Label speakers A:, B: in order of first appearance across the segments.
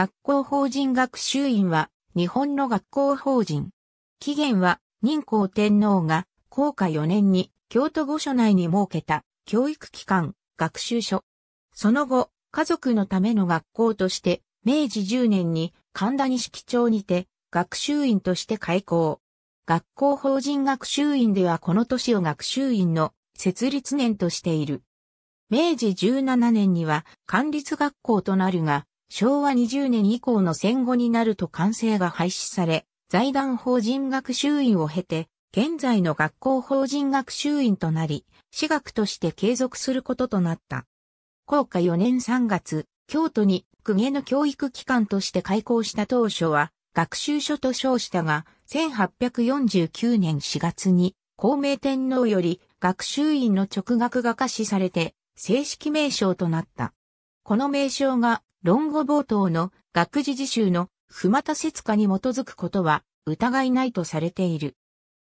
A: 学校法人学習院は日本の学校法人。起源は任皇天皇が皇下4年に京都御所内に設けた教育機関、学習所。その後、家族のための学校として明治10年に神田錦町にて学習院として開校。学校法人学習院ではこの年を学習院の設立年としている。明治17年には管立学校となるが、昭和20年以降の戦後になると完成が廃止され、財団法人学習院を経て、現在の学校法人学習院となり、私学として継続することとなった。校下4年3月、京都に公家の教育機関として開校した当初は、学習所と称したが、1849年4月に、孔明天皇より学習院の直学が可視されて、正式名称となった。この名称が論語冒頭の学事自習の不また説化に基づくことは疑いないとされている。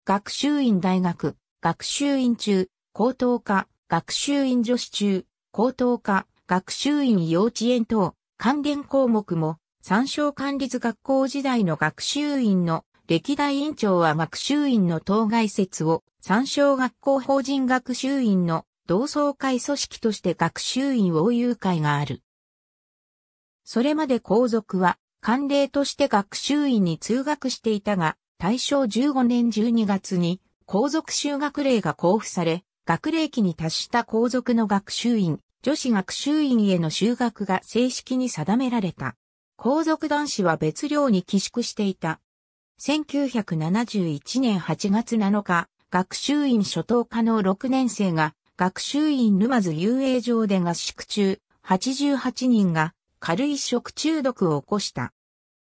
A: 学習院大学、学習院中、高等科、学習院女子中、高等科、学習院幼稚園等、関連項目も、参照管理図学校時代の学習院の歴代院長は学習院の当該説を参照学校法人学習院の同窓会組織として学習院を有会がある。それまで皇族は、慣例として学習院に通学していたが、大正15年12月に、皇族修学令が交付され、学齢期に達した皇族の学習院、女子学習院への修学が正式に定められた。皇族男子は別寮に寄宿していた。1971年8月7日、学習院初等科の6年生が、学習院沼津遊泳場で合宿中、88人が軽い食中毒を起こした。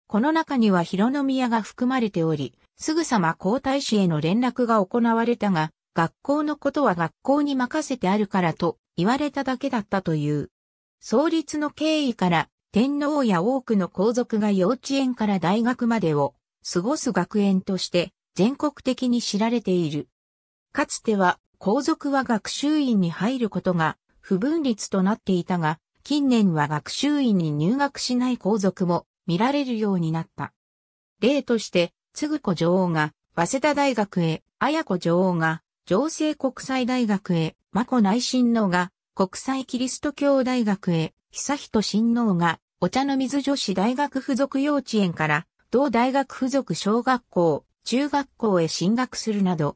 A: この中には広宮が含まれており、すぐさま皇太子への連絡が行われたが、学校のことは学校に任せてあるからと言われただけだったという。創立の経緯から天皇や多くの皇族が幼稚園から大学までを過ごす学園として全国的に知られている。かつては皇族は学習院に入ることが不分立となっていたが、近年は学習院に入学しない皇族も見られるようになった。例として、つぐ子女王が早稲田大学へ、綾子女王が情勢国際大学へ、眞子内親王が国際キリスト教大学へ、久人親王がお茶の水女子大学附属幼稚園から同大学附属小学校、中学校へ進学するなど、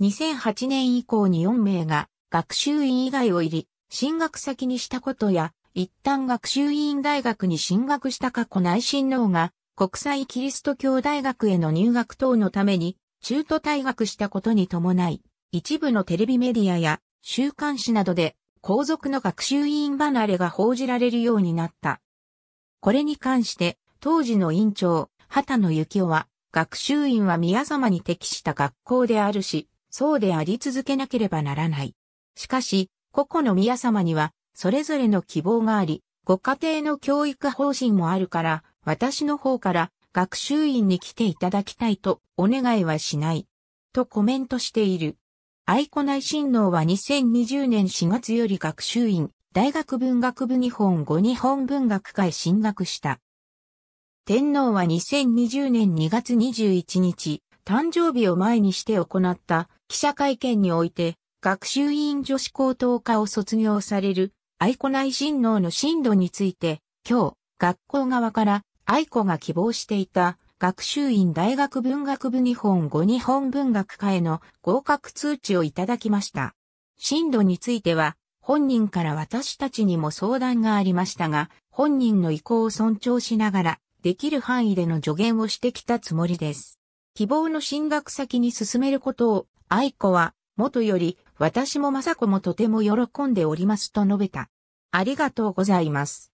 A: 2008年以降に4名が学習院以外を入り、進学先にしたことや、一旦学習院大学に進学した過去内親王が国際キリスト教大学への入学等のために中途退学したことに伴い、一部のテレビメディアや週刊誌などで皇族の学習院離れが報じられるようになった。これに関して当時の院長、畑野幸夫は学習院は宮様に適した学校であるし、そうであり続けなければならない。しかし、個々の宮様には、それぞれの希望があり、ご家庭の教育方針もあるから、私の方から学習院に来ていただきたいとお願いはしない。とコメントしている。愛子内親王は2020年4月より学習院、大学文学部日本語日本文学会進学した。天皇は2020年2月21日、誕生日を前にして行った記者会見において、学習院女子高等科を卒業される愛子内親王の進路について、今日、学校側から愛子が希望していた学習院大学文学部日本語日本文学科への合格通知をいただきました。進路については、本人から私たちにも相談がありましたが、本人の意向を尊重しながら、できる範囲での助言をしてきたつもりです。希望の進学先に進めることを、愛子は、元より私も雅子もとても喜んでおりますと述べた。ありがとうございます。